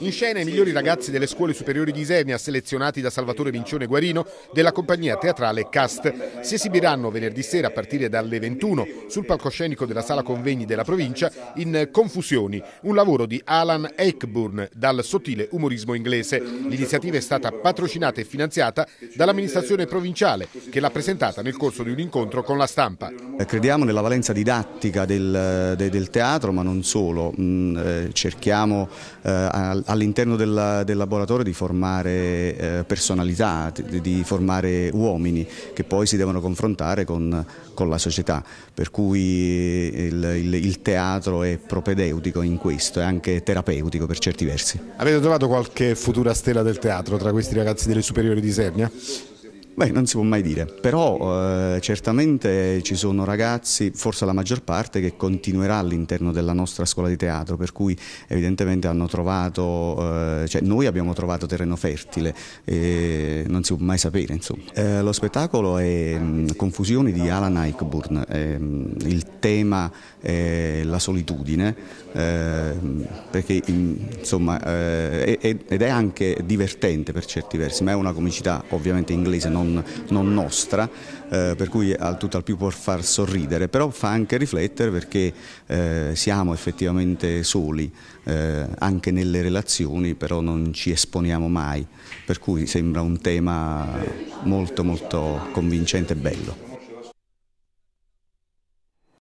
In scena i migliori ragazzi delle scuole superiori di Isernia, selezionati da Salvatore Vincione Guarino della compagnia teatrale Cast. Si esibiranno venerdì sera a partire dalle 21 sul palcoscenico della sala convegni della provincia in Confusioni, un lavoro di Alan Eckburn dal sottile umorismo inglese. L'iniziativa è stata patrocinata e finanziata dall'amministrazione provinciale che l'ha presentata nel corso di un incontro con la stampa. Eh, crediamo nella valenza didattica del, eh, del teatro, ma non solo. Mm, eh, cerchiamo eh, all'interno del, del, laboratorio di formare eh, personalità, di formare uomini che poi si devono confrontare con, con la società, per cui il, il, il teatro è propedeutico in questo, è anche terapeutico per certi versi. Avete trovato qualche futura stella del teatro tra questi ragazzi delle superiori di Sernia? Beh, non si può mai dire, però eh, certamente ci sono ragazzi, forse la maggior parte, che continuerà all'interno della nostra scuola di teatro, per cui evidentemente hanno trovato, eh, cioè noi abbiamo trovato terreno fertile, eh, non si può mai sapere insomma. Eh, lo spettacolo è Confusioni di Alan Eichburn, il tema è la solitudine, eh, perché insomma, eh, ed è anche divertente per certi versi, ma è una comicità ovviamente inglese, non non, non nostra, eh, per cui al tutto al più può far sorridere, però fa anche riflettere perché eh, siamo effettivamente soli, eh, anche nelle relazioni, però non ci esponiamo mai, per cui sembra un tema molto molto convincente e bello.